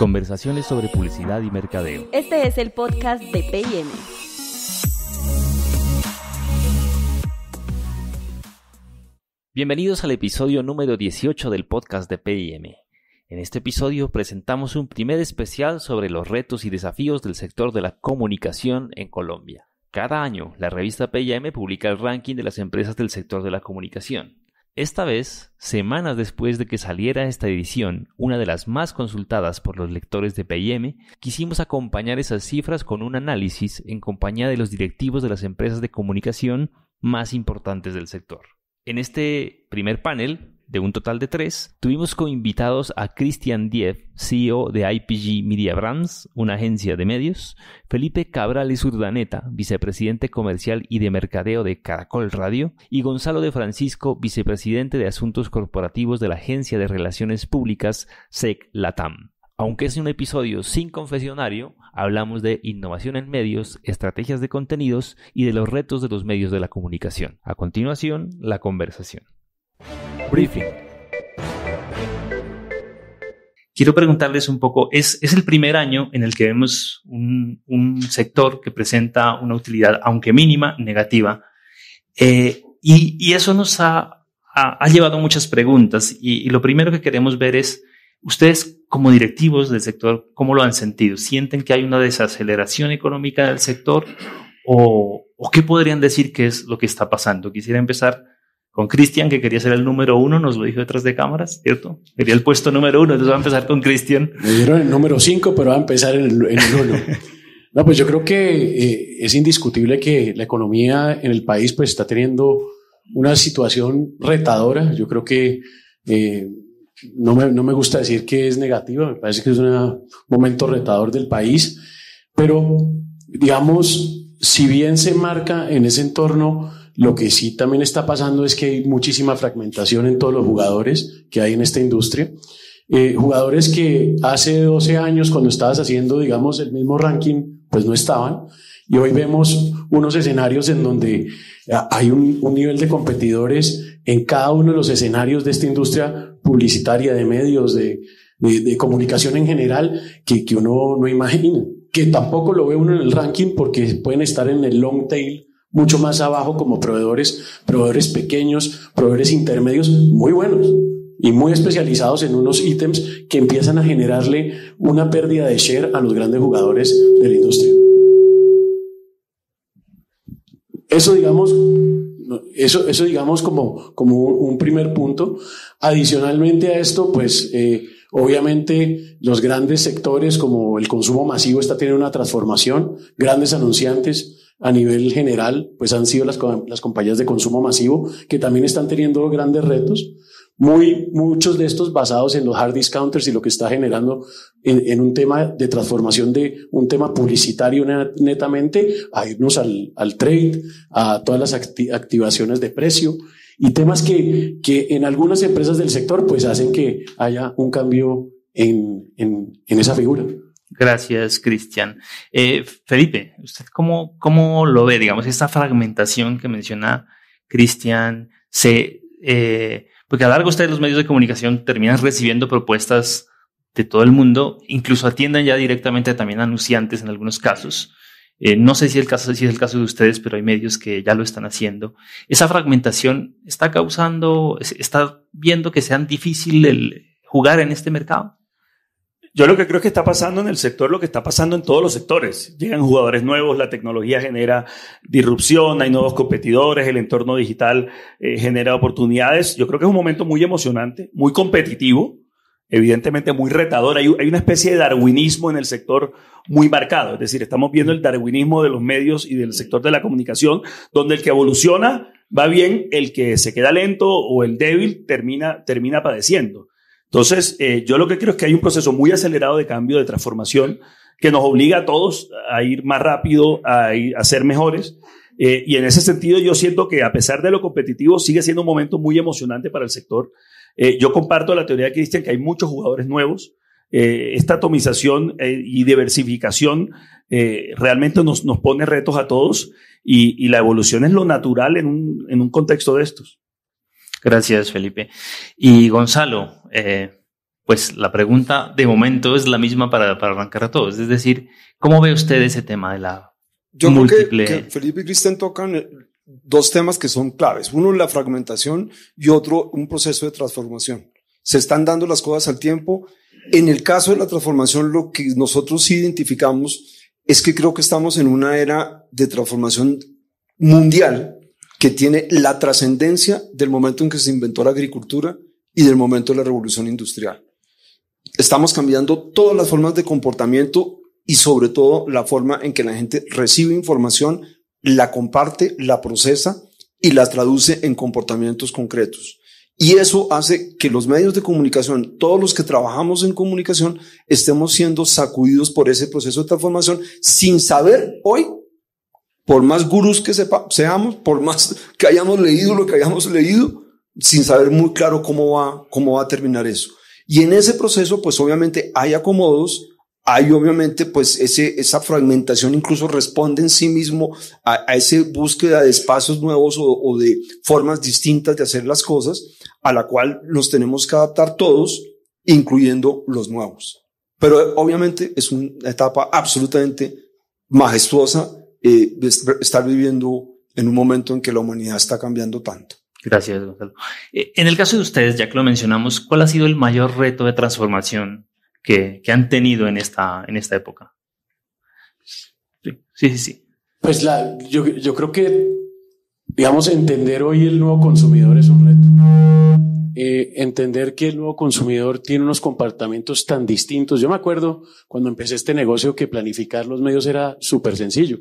Conversaciones sobre publicidad y mercadeo. Este es el podcast de PIM. Bienvenidos al episodio número 18 del podcast de PIM. En este episodio presentamos un primer especial sobre los retos y desafíos del sector de la comunicación en Colombia. Cada año, la revista PIM publica el ranking de las empresas del sector de la comunicación. Esta vez, semanas después de que saliera esta edición, una de las más consultadas por los lectores de PM, quisimos acompañar esas cifras con un análisis en compañía de los directivos de las empresas de comunicación más importantes del sector. En este primer panel de un total de tres, tuvimos coinvitados a Christian Dieff, CEO de IPG Media Brands, una agencia de medios, Felipe Cabrales Urdaneta, vicepresidente comercial y de mercadeo de Caracol Radio, y Gonzalo de Francisco, vicepresidente de asuntos corporativos de la agencia de relaciones públicas SEC Latam. Aunque es un episodio sin confesionario, hablamos de innovación en medios, estrategias de contenidos y de los retos de los medios de la comunicación. A continuación, la conversación. Briefing. Quiero preguntarles un poco, es, es el primer año en el que vemos un, un sector que presenta una utilidad, aunque mínima, negativa. Eh, y, y, eso nos ha, ha, llevado muchas preguntas. Y, lo primero que queremos ver es, ustedes como directivos del sector, ¿cómo lo han sentido? ¿Sienten que hay una desaceleración económica del sector? ¿O, o qué podrían decir que es lo que está pasando? Quisiera empezar con Cristian, que quería ser el número uno, nos lo dijo detrás de cámaras, ¿cierto? Quería el puesto número uno, entonces va a empezar con Cristian. Me dieron el número cinco, pero va a empezar en el, uno. No, pues yo creo que eh, es indiscutible que la economía en el país pues está teniendo una situación retadora. Yo creo que eh, no, me, gusta decir que es negativa, me parece que es un momento retador del país, pero digamos, si bien se marca en ese entorno lo que sí también está pasando es que hay muchísima fragmentación en todos los jugadores que hay en esta industria. Eh, jugadores que hace 12 años, cuando estabas haciendo, digamos, el mismo ranking, pues no estaban. Y hoy vemos unos escenarios en donde eh, hay un, nivel de competidores en cada uno de los escenarios de esta industria publicitaria, de medios, de, de, comunicación en general, que, que uno no imagina. Que tampoco lo ve uno en el ranking porque pueden estar en el long tail mucho más abajo como proveedores, proveedores pequeños, proveedores intermedios, muy buenos y muy especializados en unos ítems que empiezan a generarle una pérdida de share a los grandes jugadores de la industria. Eso digamos, eso, eso digamos como, como un primer punto. Adicionalmente a esto, pues... Eh, obviamente los grandes sectores como el consumo masivo está teniendo una transformación, grandes anunciantes, a nivel general, pues han sido las, compañías de consumo masivo que también están teniendo grandes retos. Muy, muchos de estos basados en los hard discounters y lo que está generando en, un tema de transformación de un tema publicitario netamente a irnos al, trade, a todas las activaciones de precio y temas que, que en algunas empresas del sector pues hacen que haya un cambio en, en esa figura. Gracias, Cristian. Eh, Felipe, ¿usted cómo, cómo lo ve? Digamos, esta fragmentación que menciona Cristian, se, eh, porque a largo ustedes los medios de comunicación terminan recibiendo propuestas de todo el mundo, incluso atienden ya directamente también anunciantes en algunos casos. Eh, no sé si, el caso, si es el caso de ustedes, pero hay medios que ya lo están haciendo. Esa fragmentación está causando, está viendo que sea difícil el jugar en este mercado. Yo lo que creo que está pasando en el sector, lo que está pasando en todos los sectores. Llegan jugadores nuevos, la tecnología genera disrupción, hay nuevos competidores, el entorno digital eh, genera oportunidades. Yo creo que es un momento muy emocionante, muy competitivo, evidentemente muy retador. Hay, hay, una especie de darwinismo en el sector muy marcado. Es decir, estamos viendo el darwinismo de los medios y del sector de la comunicación, donde el que evoluciona va bien, el que se queda lento o el débil termina, termina padeciendo. Entonces, eh, yo lo que creo es que hay un proceso muy acelerado de cambio, de transformación, que nos obliga a todos a ir más rápido, a, ser mejores. Eh, y en ese sentido, yo siento que a pesar de lo competitivo, sigue siendo un momento muy emocionante para el sector. Eh, yo comparto la teoría de dicen que hay muchos jugadores nuevos. esta atomización y diversificación realmente nos, pone retos a todos y, la evolución es lo natural en un contexto de estos. Gracias, Felipe. Y Gonzalo, eh, pues la pregunta de momento es la misma para, para, arrancar a todos. Es decir, ¿cómo ve usted ese tema de la Yo Felipe y Cristian tocan eh, dos temas que son claves. Uno, la fragmentación y otro, un proceso de transformación. Se están dando las cosas al tiempo. En el caso de la transformación, lo que nosotros identificamos es que creo que estamos en una era de transformación mundial que tiene la trascendencia del momento en que se inventó la agricultura y del momento de la revolución industrial. Estamos cambiando todas las formas de comportamiento y sobre todo la forma en que la gente recibe información, la comparte, la procesa y la traduce en comportamientos concretos. Y eso hace que los medios de comunicación, todos los que trabajamos en comunicación, estemos siendo sacudidos por ese proceso de transformación sin saber hoy por más gurús que seamos, por más que hayamos leído lo que hayamos leído, sin saber muy claro cómo va, cómo va a terminar eso. Y en ese proceso, pues obviamente hay acomodos, hay obviamente pues ese, esa fragmentación incluso responde en sí mismo a, a ese búsqueda de espacios nuevos o, o, de formas distintas de hacer las cosas, a la cual nos tenemos que adaptar todos, incluyendo los nuevos. Pero obviamente es una etapa absolutamente majestuosa eh, estar viviendo en un momento en que la humanidad está cambiando tanto. Gracias, Gonzalo. Eh, en el caso de ustedes, ya que lo mencionamos, ¿cuál ha sido el mayor reto de transformación que, han tenido en esta, en esta época? Sí, sí, sí. Pues yo, creo que, digamos, entender hoy el nuevo consumidor es un reto. Eh, entender que el nuevo consumidor tiene unos comportamientos tan distintos. Yo me acuerdo cuando empecé este negocio que planificar los medios era súper sencillo.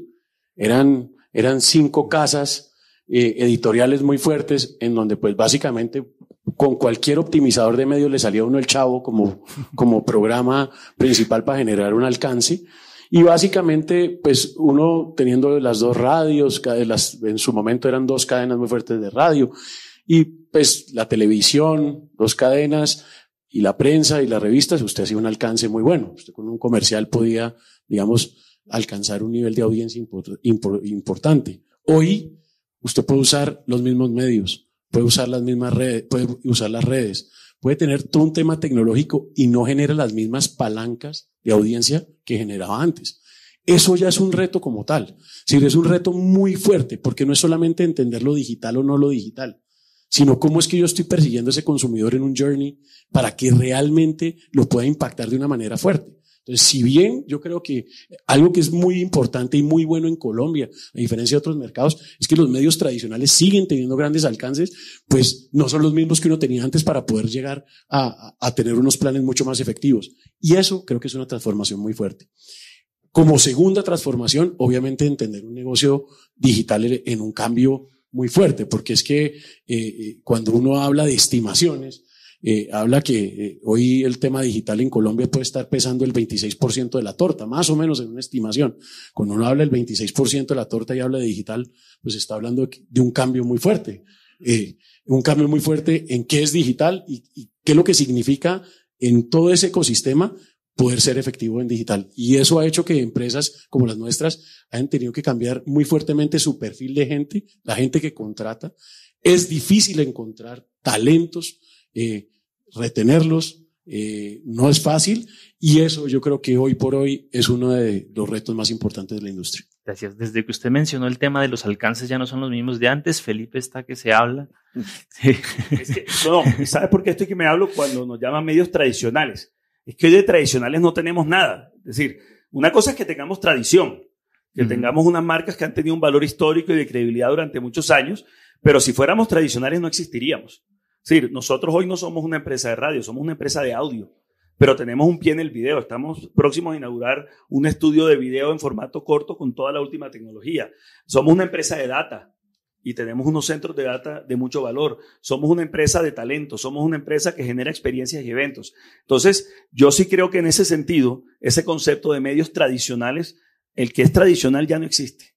Eran, eran cinco casas eh, editoriales muy fuertes en donde pues básicamente con cualquier optimizador de medios le salía uno el chavo como, como programa principal para generar un alcance. Y básicamente, pues uno teniendo las dos radios, las, en su momento eran dos cadenas muy fuertes de radio, y pues la televisión, dos cadenas, y la prensa y las revistas, usted hacía un alcance muy bueno. Usted con un comercial podía, digamos, alcanzar un nivel de audiencia importante. Hoy usted puede usar los mismos medios, puede usar las mismas redes, puede usar las redes, puede tener todo un tema tecnológico y no genera las mismas palancas de audiencia que generaba antes. Eso ya es un reto como tal. es un reto muy fuerte, porque no es solamente entender lo digital o no lo digital, sino cómo es que yo estoy persiguiendo a ese consumidor en un journey para que realmente lo pueda impactar de una manera fuerte si bien yo creo que algo que es muy importante y muy bueno en Colombia, a diferencia de otros mercados, es que los medios tradicionales siguen teniendo grandes alcances, pues no son los mismos que uno tenía antes para poder llegar a, tener unos planes mucho más efectivos. Y eso creo que es una transformación muy fuerte. Como segunda transformación, obviamente entender un negocio digital en un cambio muy fuerte, porque es que eh, eh, cuando uno habla de estimaciones, eh, habla que eh, hoy el tema digital en Colombia puede estar pesando el 26% de la torta, más o menos en una estimación. Cuando uno habla del 26% de la torta y habla de digital, pues está hablando de un cambio muy fuerte. Eh, un cambio muy fuerte en qué es digital y, y qué es lo que significa en todo ese ecosistema poder ser efectivo en digital. Y eso ha hecho que empresas como las nuestras hayan tenido que cambiar muy fuertemente su perfil de gente, la gente que contrata. Es difícil encontrar talentos eh, retenerlos eh, no es fácil y eso yo creo que hoy por hoy es uno de los retos más importantes de la industria. Gracias. Desde que usted mencionó el tema de los alcances ya no son los mismos de antes, Felipe está que se habla. no, ¿sabe por qué estoy que me hablo cuando nos llaman medios tradicionales? Es que hoy de tradicionales no tenemos nada. Es decir, una cosa es que tengamos tradición, que tengamos unas marcas que han tenido un valor histórico y de credibilidad durante muchos años, pero si fuéramos tradicionales no existiríamos. Sí, nosotros hoy no somos una empresa de radio, somos una empresa de audio, pero tenemos un pie en el video. Estamos próximos a inaugurar un estudio de video en formato corto con toda la última tecnología. Somos una empresa de data y tenemos unos centros de data de mucho valor. Somos una empresa de talento, somos una empresa que genera experiencias y eventos. Entonces, yo sí creo que en ese sentido, ese concepto de medios tradicionales, el que es tradicional ya no existe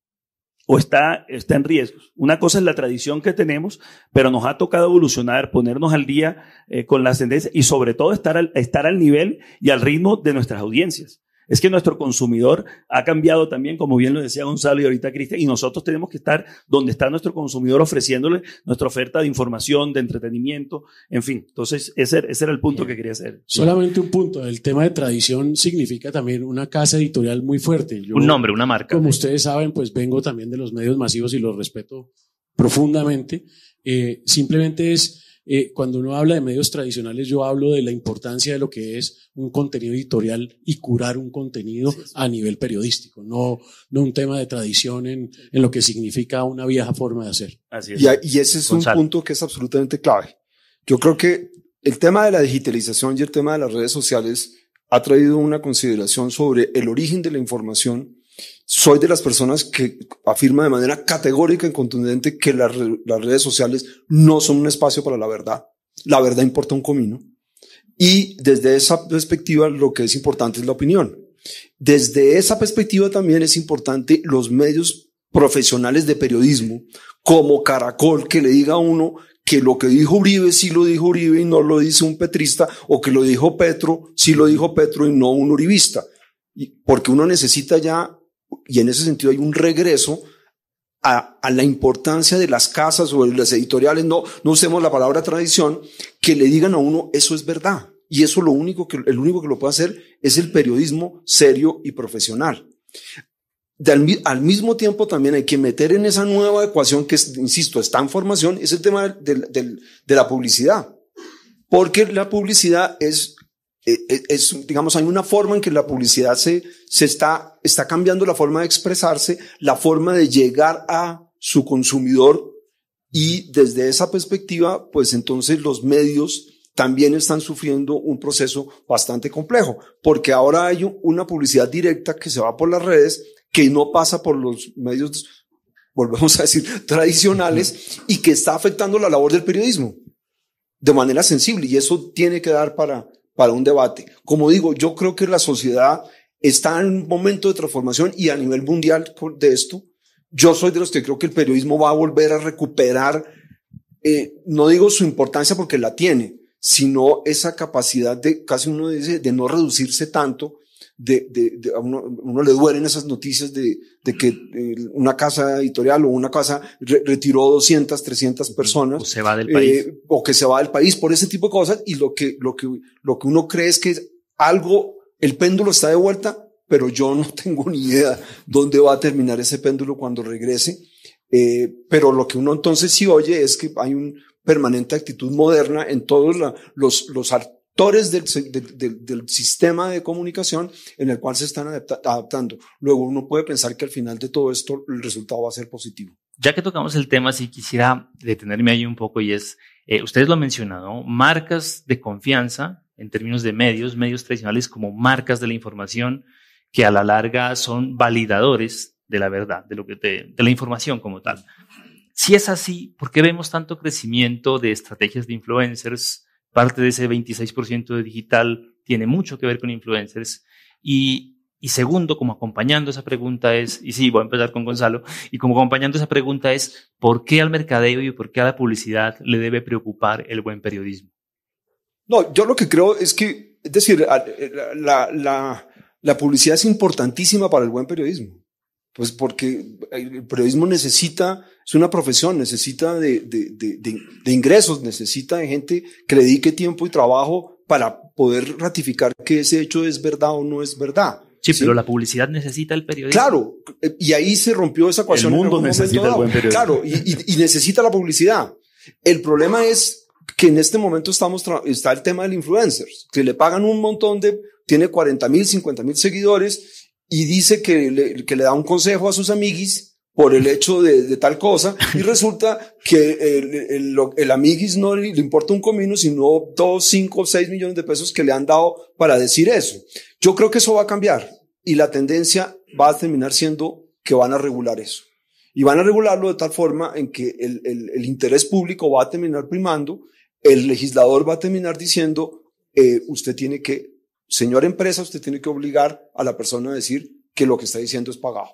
o está, está en riesgo. Una cosa es la tradición que tenemos, pero nos ha tocado evolucionar, ponernos al día eh, con la ascendencia y sobre todo estar al, estar al nivel y al ritmo de nuestras audiencias es que nuestro consumidor ha cambiado también, como bien lo decía Gonzalo y ahorita Cristian, y nosotros tenemos que estar donde está nuestro consumidor ofreciéndole nuestra oferta de información, de entretenimiento, en fin. Entonces, ese, era el punto que quería hacer. Solamente un punto, el tema de tradición significa también una casa editorial muy fuerte. un nombre, una marca. Como ustedes saben, pues vengo también de los medios masivos y los respeto profundamente. Eh, simplemente es eh, cuando uno habla de medios tradicionales, yo hablo de la importancia de lo que es un contenido editorial y curar un contenido a nivel periodístico, no, no un tema de tradición en, en, lo que significa una vieja forma de hacer. Y, ese es un punto que es absolutamente clave. Yo creo que el tema de la digitalización y el tema de las redes sociales ha traído una consideración sobre el origen de la información soy de las personas que afirma de manera categórica y contundente que las, redes sociales no son un espacio para la verdad. La verdad importa un comino. Y desde esa perspectiva lo que es importante es la opinión. Desde esa perspectiva también es importante los medios profesionales de periodismo, como Caracol, que le diga a uno que lo que dijo Uribe sí lo dijo Uribe y no lo dice un petrista, o que lo dijo Petro sí lo dijo Petro y no un uribista. Porque uno necesita ya y en ese sentido hay un regreso a, la importancia de las casas o de las editoriales, no, no usemos la palabra tradición, que le digan a uno eso es verdad. Y eso lo único que, el único que lo puede hacer es el periodismo serio y profesional. Al, mismo tiempo también hay que meter en esa nueva ecuación que, insisto, está en formación, es el tema de la publicidad. Porque la publicidad es eh, eh, es, digamos, hay una forma en que la publicidad se, se está, está cambiando la forma de expresarse, la forma de llegar a su consumidor y desde esa perspectiva, pues entonces los medios también están sufriendo un proceso bastante complejo, porque ahora hay una publicidad directa que se va por las redes, que no pasa por los medios, volvemos a decir, tradicionales, y que está afectando la labor del periodismo de manera sensible, y eso tiene que dar para, para un debate. Como digo, yo creo que la sociedad está en un momento de transformación y a nivel mundial de esto, yo soy de los que creo que el periodismo va a volver a recuperar, eh, no digo su importancia porque la tiene, sino esa capacidad de, casi uno dice, de no reducirse tanto de, uno, le duelen esas noticias de, que eh, una casa editorial o una casa retiró 200, 300 personas. O se va eh, o que se va del país por ese tipo de cosas. Y lo que, lo que, lo que uno cree es que algo, el péndulo está de vuelta, pero yo no tengo ni idea dónde va a terminar ese péndulo cuando regrese. Eh, pero lo que uno entonces sí oye es que hay una permanente actitud moderna en todos los, los artistas actores del, sistema de comunicación en el cual se están adaptando. Luego uno puede pensar que al final de todo esto el resultado va a ser positivo. Ya que tocamos el tema, si quisiera detenerme ahí un poco y es, eh, ustedes lo han mencionado, marcas de confianza en términos de medios, medios tradicionales como marcas de la información que a la larga son validadores de la verdad, de, lo que de la información como tal. Si es así, ¿por qué vemos tanto crecimiento de estrategias de influencers? parte de ese 26% de digital tiene mucho que ver con influencers. Y, segundo, como acompañando esa pregunta es, y sí, voy a empezar con Gonzalo, y como acompañando esa pregunta es, ¿por qué al mercadeo y por qué a la publicidad le debe preocupar el buen periodismo? No, yo lo que creo es que, es decir, la, la, la publicidad es importantísima para el buen periodismo, pues porque el periodismo necesita es una profesión, necesita de, de, de, de, ingresos, necesita de gente que le dedique tiempo y trabajo para poder ratificar que ese hecho es verdad o no es verdad. Sí, pero la publicidad necesita el periodismo. Claro, y ahí se rompió esa ecuación. El mundo necesita el buen periodismo. Claro, y, necesita la publicidad. El problema es que en este momento estamos está el tema del influencer, que le pagan un montón de, tiene 40 mil, 50 mil seguidores y dice que le, que le da un consejo a sus amiguis por el hecho de, tal cosa y resulta que el, el, amiguis no le, importa un comino, sino dos, cinco, seis millones de pesos que le han dado para decir eso. Yo creo que eso va a cambiar y la tendencia va a terminar siendo que van a regular eso. Y van a regularlo de tal forma en que el, interés público va a terminar primando, el legislador va a terminar diciendo, eh, usted tiene que, señor empresa, usted tiene que obligar a la persona a decir que lo que está diciendo es pagado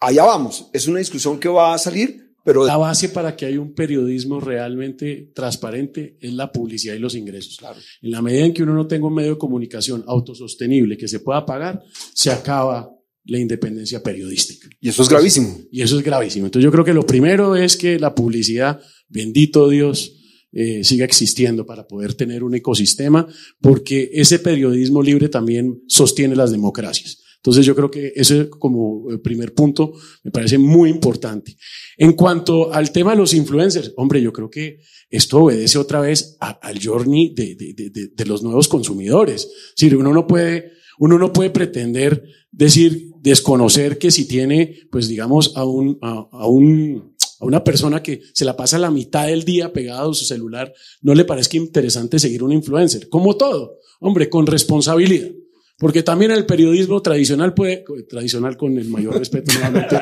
allá vamos. Es una discusión que va a salir, pero... La base para que haya un periodismo realmente transparente es la publicidad y los ingresos. Claro. En la medida en que uno no tenga un medio de comunicación autosostenible que se pueda pagar, se acaba la independencia periodística. Y eso es gravísimo. Y eso es gravísimo. Entonces yo creo que lo primero es que la publicidad, bendito Dios, eh, siga existiendo para poder tener un ecosistema, porque ese periodismo libre también sostiene las democracias. Entonces yo creo que ese como eh, primer punto me parece muy importante. En cuanto al tema de los influencers, hombre, yo creo que esto obedece otra vez al journey de, los nuevos consumidores. si uno no puede, uno no puede pretender decir, desconocer que si tiene, pues digamos, a un, a, un, a una persona que se la pasa la mitad del día pegada a su celular, no le parezca interesante seguir un influencer. Como todo, hombre, con responsabilidad. Porque también el periodismo tradicional puede, tradicional con el mayor respeto nuevamente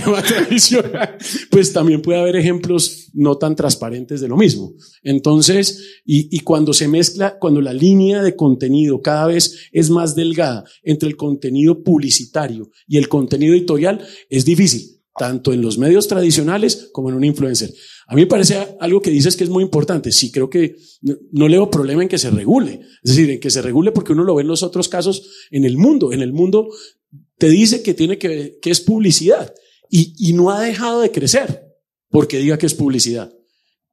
tradicional, pues también puede haber ejemplos no tan transparentes de lo mismo. Entonces, y cuando se mezcla, cuando la línea de contenido cada vez es más delgada entre el contenido publicitario y el contenido editorial, es difícil tanto en los medios tradicionales como en un influencer. A mí me parece algo que dices que es muy importante. Sí, creo que no, le leo problema en que se regule. Es decir, en que se regule porque uno lo ve en los otros casos en el mundo. En el mundo te dice que tiene que, que es publicidad y, y no ha dejado de crecer porque diga que es publicidad.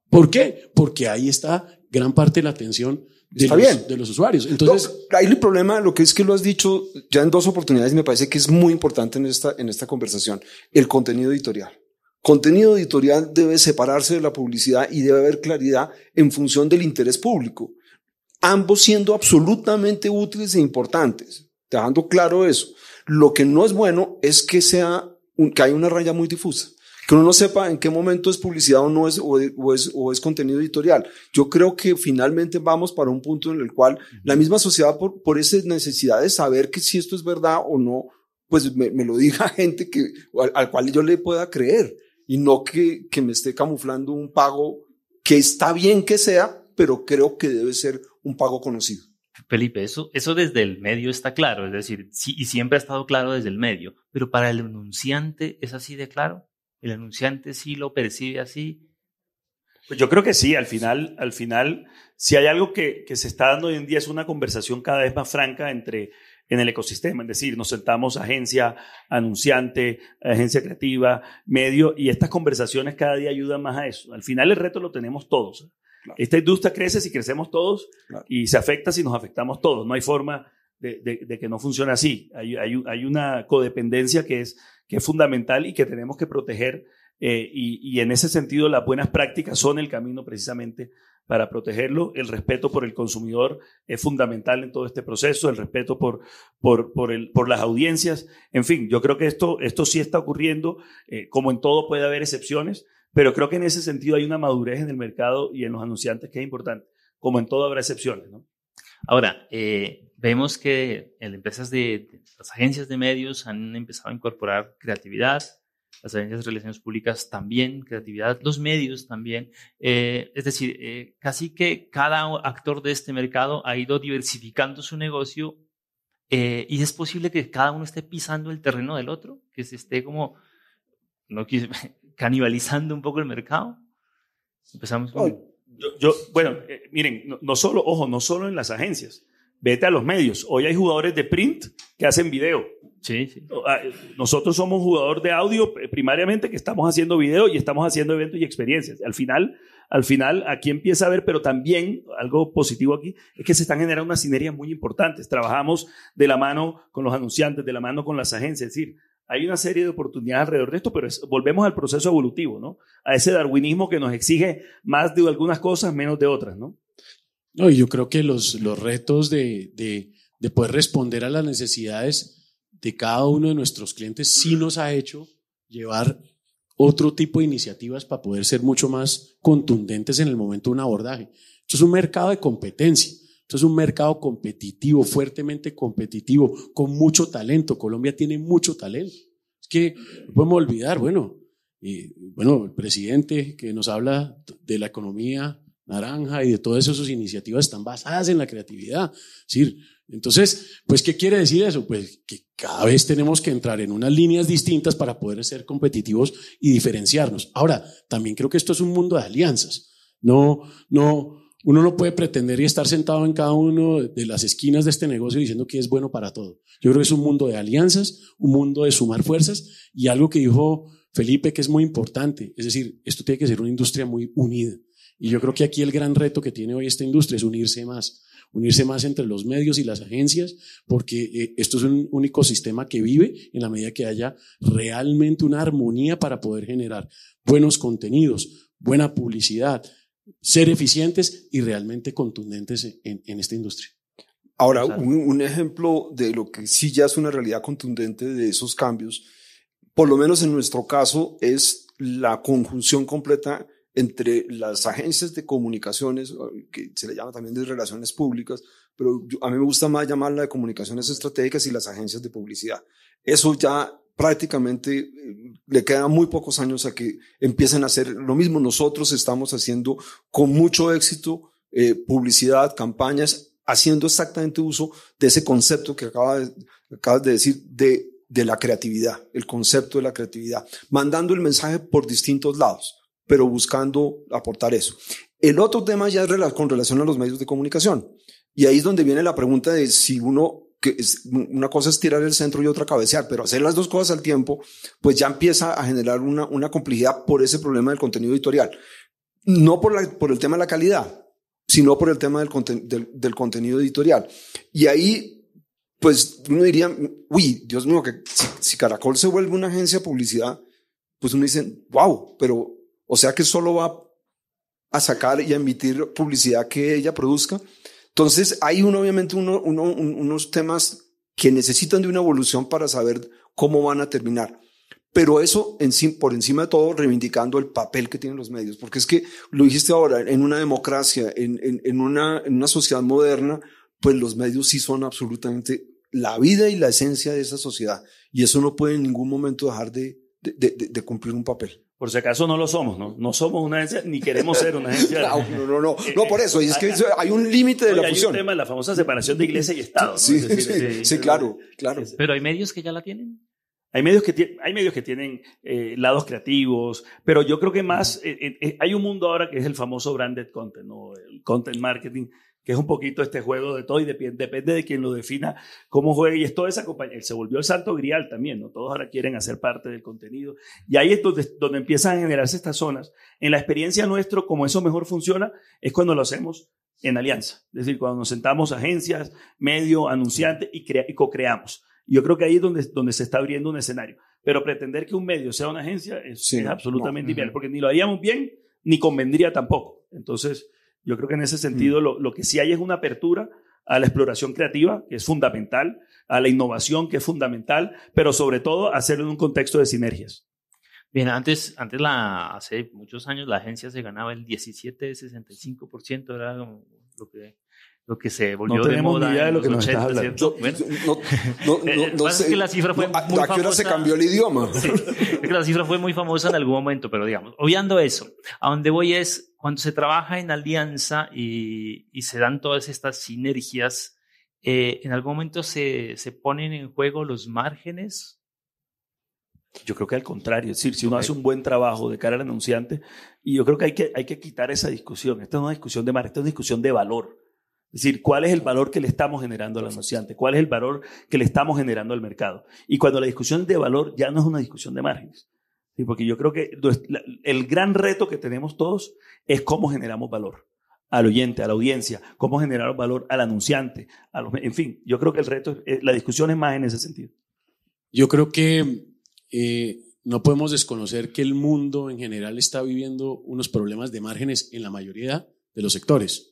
¿Por qué? Porque ahí está gran parte de la atención de, los, usuarios. Entonces, hay ahí el problema, lo que es que lo has dicho ya en dos oportunidades, y me parece que es muy importante en esta, en esta conversación, el contenido editorial. Contenido editorial debe separarse de la publicidad y debe haber claridad en función del interés público, ambos siendo absolutamente útiles e importantes, dejando claro eso. Lo que no es bueno es que sea que haya una raya muy difusa, que uno no sepa en qué momento es publicidad o no es o, es contenido editorial. Yo creo que finalmente vamos para un punto en el cual la misma sociedad por, por esa necesidad de saber que si esto es verdad o no, pues me, lo diga gente que al cual yo le pueda creer y no que, que me esté camuflando un pago que está bien que sea, pero creo que debe ser un pago conocido. Felipe, eso, desde el medio está claro, es decir, y siempre ha estado claro desde el medio, pero para el anunciante es así de claro, el anunciante sí lo percibe así. Pues yo creo que sí, al final, al final, si hay algo que, que se está dando hoy en día es una conversación cada vez más franca entre en el ecosistema, es decir, nos sentamos agencia, anunciante, agencia creativa, medio, y estas conversaciones cada día ayudan más a eso. Al final el reto lo tenemos todos. Esta industria crece si crecemos todos y se afecta si nos afectamos todos. No hay forma de, que no funcione así. Hay, una codependencia que es, que es fundamental y que tenemos que proteger. Eh, y, y en ese sentido, las buenas prácticas son el camino precisamente para protegerlo. El respeto por el consumidor es fundamental en todo este proceso, el respeto por, por, el, por las audiencias. En fin, yo creo que esto, esto sí está ocurriendo, eh, como en todo puede haber excepciones, pero creo que en ese sentido hay una madurez en el mercado y en los anunciantes que es importante. Como en todo habrá excepciones. Ahora, eh, vemos que empresas las agencias de medios han empezado a incorporar creatividad, las agencias de relaciones públicas también, creatividad, los medios también. Eh, es decir, eh, casi que cada actor de este mercado ha ido diversificando su negocio eh, y es posible que cada uno esté pisando el terreno del otro, que se esté como no canibalizando un poco el mercado. Empezamos yo, bueno, miren, no, solo, ojo, no solo en las agencias vete a los medios. Hoy hay jugadores de print que hacen video. Sí, ah, Nosotros somos jugador de audio eh, primariamente que estamos haciendo video y estamos haciendo eventos y experiencias. Al final, al final aquí empieza a ver, pero también algo positivo aquí es que se están generando unas sinergias muy importantes. Trabajamos de la mano con los anunciantes, de la mano con las agencias, es decir, hay una serie de oportunidades alrededor de esto, pero volvemos al proceso evolutivo, ¿no? A ese darwinismo que nos exige más de algunas cosas, menos de otras, ¿no? No, yo creo que los, los retos de, de, de, poder responder a las necesidades de cada uno de nuestros clientes sí nos ha hecho llevar otro tipo de iniciativas para poder ser mucho más contundentes en el momento de un abordaje. Esto es un mercado de competencia. Esto es un mercado competitivo, fuertemente competitivo, con mucho talento. Colombia tiene mucho talento. Es que podemos olvidar, bueno, eh, bueno, el presidente que nos habla de la economía Naranja y de todas esas iniciativas están basadas en la creatividad. entonces, pues, ¿qué quiere decir eso? Pues que cada vez tenemos que entrar en unas líneas distintas para poder ser competitivos y diferenciarnos. Ahora, también creo que esto es un mundo de alianzas. No, no, uno no puede pretender y estar sentado en cada uno de las esquinas de este negocio diciendo que es bueno para todo. Yo creo que es un mundo de alianzas, un mundo de sumar fuerzas y algo que dijo Felipe que es muy importante. Es decir, esto tiene que ser una industria muy unida. Y yo creo que aquí el gran reto que tiene hoy esta industria es unirse más, unirse más entre los medios y las agencias, porque eh, esto es un, un ecosistema que vive en la medida que haya realmente una armonía para poder generar buenos contenidos, buena publicidad, ser eficientes y realmente contundentes en, en esta industria. Ahora, un, ejemplo de lo que sí ya es una realidad contundente de esos cambios, por lo menos en nuestro caso, es la conjunción completa entre las agencias de comunicaciones, que se le llama también de relaciones públicas, pero a mí me gusta más llamarla de comunicaciones estratégicas y las agencias de publicidad. Eso ya prácticamente eh, le quedan muy pocos años a que empiecen a hacer lo mismo. Nosotros estamos haciendo con mucho éxito eh, publicidad, campañas, haciendo exactamente uso de ese concepto que acaba de, acabas de decir de la creatividad, el concepto de la creatividad, mandando el mensaje por distintos lados pero buscando aportar eso. El otro tema ya es con relación a los medios de comunicación. Y ahí es donde viene la pregunta de si uno, que una cosa es tirar el centro y otra cabecear, pero hacer las dos cosas al tiempo, pues ya empieza a generar una, una complejidad por ese problema del contenido editorial. No por, la, por el tema de la calidad, sino por el tema del, del, contenido editorial. Y ahí pues uno diría, uy, Dios mío, que si, si, Caracol se vuelve una agencia de publicidad, pues uno dice, wow, pero o sea que solo va a sacar y a emitir publicidad que ella produzca. Entonces, hay uno, obviamente unos temas que necesitan de una evolución para saber cómo van a terminar. Pero eso por encima de todo, reivindicando el papel que tienen los medios, porque es que lo dijiste ahora, en una democracia, en, una, sociedad moderna, pues los medios sí son absolutamente la vida y la esencia de esa sociedad. Y eso no puede en ningún momento dejar de cumplir un papel. Por si acaso no lo somos, ¿no? No somos una agencia, ni queremos ser una agencia. no, no, no, no, no por eso. es que hay un límite de la fusión. Hay un tema de la famosa separación de iglesia y Estado. Sí, sí, sí, claro, claro. Pero hay medios que ya la tienen. Hay medios que, hay medios que tienen eh, lados creativos, pero yo creo que más eh, eh, eh, hay un mundo ahora que es el famoso branded content, ¿no? el content marketing, que es un poquito este juego de todo y depende, depende de quien lo defina cómo juegue y es toda esa compañía. se volvió el santo grial también, ¿no? Todos ahora quieren hacer parte del contenido y ahí es donde, empiezan a generarse estas zonas. En la experiencia nuestro, como eso mejor funciona, es cuando lo hacemos en alianza, es decir, cuando nos sentamos agencias, medio, anunciante y, co-creamos. Yo creo que ahí es donde, donde se está abriendo un escenario. Pero pretender que un medio sea una agencia es, absolutamente no, porque ni lo haríamos bien ni convendría tampoco. Entonces, yo creo que en ese mm. sentido lo, que sí hay es una apertura a la exploración creativa, que es fundamental, a la innovación, que es fundamental, pero sobre todo hacerlo en un contexto de sinergias. Bien, antes, antes la, hace muchos años la agencia se ganaba el 17, 65%, era lo que lo que se volvió de moda. de lo que estás No, no, no, eh, sé. Es que la cifra fue muy famosa. qué se cambió el idioma? es que la cifra fue muy famosa en algún momento, pero digamos, obviando eso, a donde voy es cuando se trabaja en alianza y, se dan todas estas sinergias, eh, ¿en algún momento se, ponen en juego los márgenes yo creo que al contrario, es decir, si uno hace un buen trabajo de cara al anunciante, y yo creo que hay que, hay que quitar esa discusión. Esta es una discusión de margen, esta es una discusión de valor. Es decir, ¿cuál es el valor que le estamos generando al anunciante? ¿Cuál es el valor que le estamos generando al mercado? Y cuando la discusión de valor ya no es una discusión de márgenes. Porque yo creo que el gran reto que tenemos todos es cómo generamos valor al oyente, a la audiencia, cómo generar valor al anunciante, a los, en fin, yo creo que el reto, eh, la discusión es más en ese sentido. Yo creo que eh, no podemos desconocer que el mundo en general está viviendo unos problemas de márgenes en la mayoría de los sectores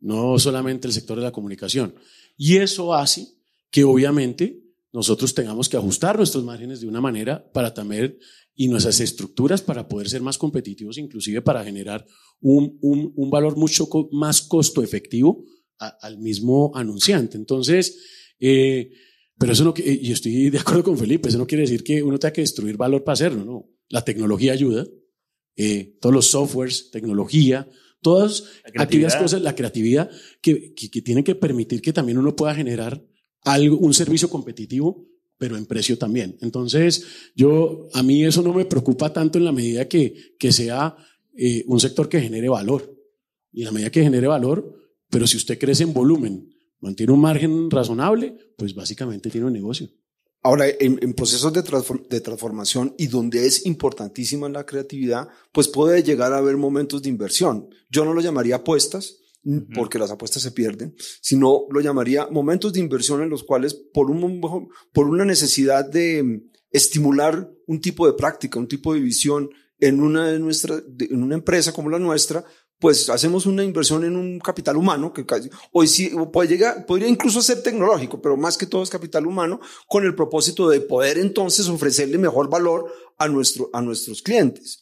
no solamente el sector de la comunicación. Y eso hace que obviamente nosotros tengamos que ajustar nuestros márgenes de una manera para también y nuestras estructuras para poder ser más competitivos, inclusive para generar un, un, valor mucho más costo efectivo al mismo anunciante. Entonces, eh, pero eso no, y estoy de acuerdo con Felipe, eso no quiere decir que uno tenga que destruir valor para hacerlo, no. La tecnología ayuda, eh, todos los softwares, tecnología, Todas aquellas cosas, la creatividad que, que, que tiene que permitir que también uno pueda generar algo, un servicio competitivo, pero en precio también. Entonces, yo, a mí eso no me preocupa tanto en la medida que, sea eh, un sector que genere valor. Y en la medida que genere valor, pero si usted crece en volumen, mantiene un margen razonable, pues básicamente tiene un negocio. Ahora, en, en procesos de, transformación y donde es importantísima la creatividad, pues puede llegar a haber momentos de inversión. Yo no lo llamaría apuestas, porque las apuestas se pierden, sino lo llamaría momentos de inversión en los cuales por, un, por una necesidad de mm, estimular un tipo de práctica, un tipo de visión en una, de nuestra, en una empresa como la nuestra, pues hacemos una inversión en un capital humano que casi, hoy sí puede llegar, podría incluso ser tecnológico, pero más que todo es capital humano con el propósito de poder entonces ofrecerle mejor valor a nuestro, a nuestros clientes.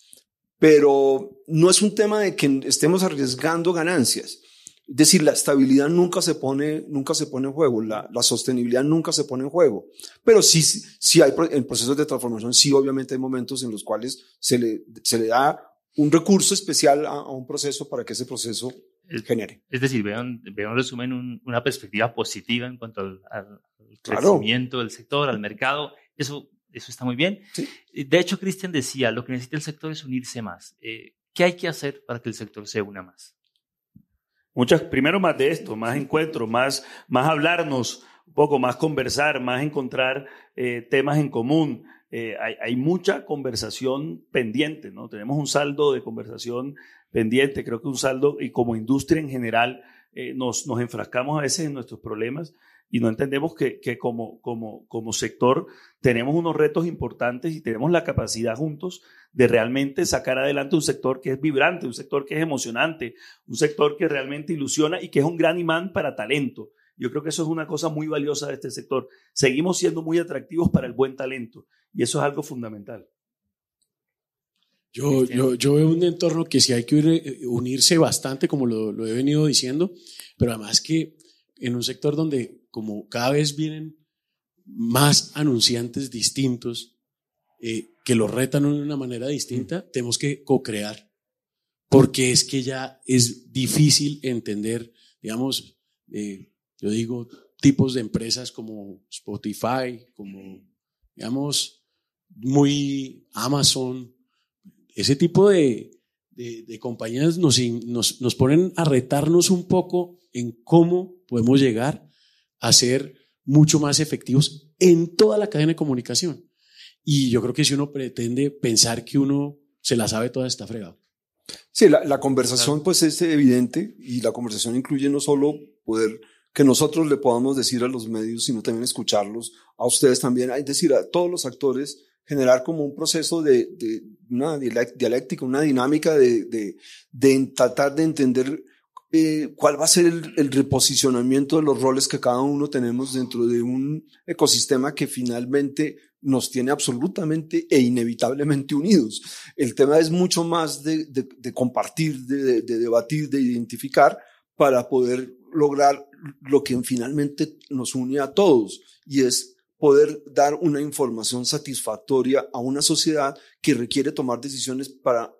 Pero no es un tema de que estemos arriesgando ganancias. Es decir, la estabilidad nunca se pone, nunca se pone en juego, la, sostenibilidad nunca se pone en juego. Pero sí, sí hay en procesos de transformación, sí obviamente hay momentos en los cuales se le, se le da un recurso especial a, un proceso para que ese proceso genere. Es decir, vean, vean resumen una perspectiva positiva en cuanto al, crecimiento del sector, al mercado. Eso, eso está muy bien. Sí. Eh, de hecho, Cristian decía, lo que necesita el sector es unirse más. Eh, ¿Qué hay que hacer para que el sector se una más? Muchas, primero más de esto, más encuentro, más, más hablarnos un poco, más conversar, más encontrar eh, temas en común, eh, hay, mucha conversación pendiente, ¿no? Tenemos un saldo de conversación pendiente, creo que un saldo, y como industria en general, eh, nos, nos enfrascamos a veces en nuestros problemas y no entendemos que, como, sector tenemos unos retos importantes y tenemos la capacidad juntos de realmente sacar adelante un sector que es vibrante, un sector que es emocionante, un sector que realmente ilusiona y que es un gran imán para talento. Yo creo que eso es una cosa muy valiosa de este sector. Seguimos siendo muy atractivos para el buen talento y eso es algo fundamental. Yo, yo, veo un entorno que sí hay que unirse bastante, como lo, he venido diciendo, pero además que en un sector donde como cada vez vienen más anunciantes distintos eh, que los retan de una manera distinta, mm. tenemos que co-crear, porque es que ya es difícil entender, digamos, eh, yo digo tipos de empresas como Spotify, como, digamos, muy Amazon, ese tipo de, de, compañías nos, nos, nos ponen a retarnos un poco en cómo podemos llegar a ser mucho más efectivos en toda la cadena de comunicación. Y yo creo que si uno pretende pensar que uno se la sabe toda, está fregado. Sí, la, la conversación pues es evidente y la conversación incluye no solo poder que nosotros le podamos decir a los medios, sino también escucharlos, a ustedes también, es decir, a todos los actores, generar como un proceso de, una dialéctica, una dinámica de, tratar de entender eh, cuál va a ser el, reposicionamiento de los roles que cada uno tenemos dentro de un ecosistema que finalmente nos tiene absolutamente e inevitablemente unidos. El tema es mucho más de, de compartir, de, debatir, de identificar para poder lograr lo que finalmente nos une a todos y es poder dar una información satisfactoria a una sociedad que requiere tomar decisiones para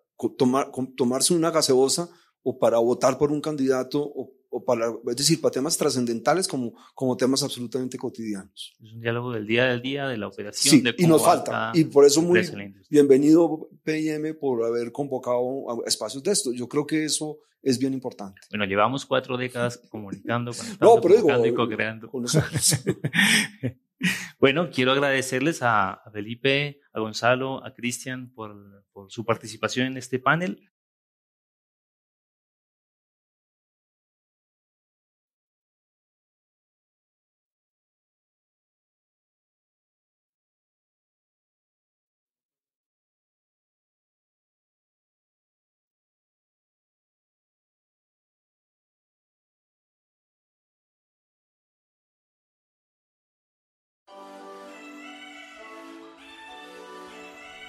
tomarse una gaseosa o para votar por un candidato o o para, es decir, para temas trascendentales como, como temas absolutamente cotidianos. Es un diálogo del día a día de la operación. Sí, y nos falta. Y por eso muy bienvenido PIM por haber convocado espacios de esto. Yo creo que eso es bien importante. Bueno, llevamos cuatro décadas comunicando, no, pero digo, eh, co-creando. bueno, quiero agradecerles a Felipe, a Gonzalo, a Cristian por, por su participación en este panel.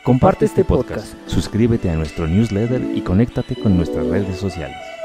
Comparte este podcast, suscríbete a nuestro newsletter y conéctate con nuestras redes sociales.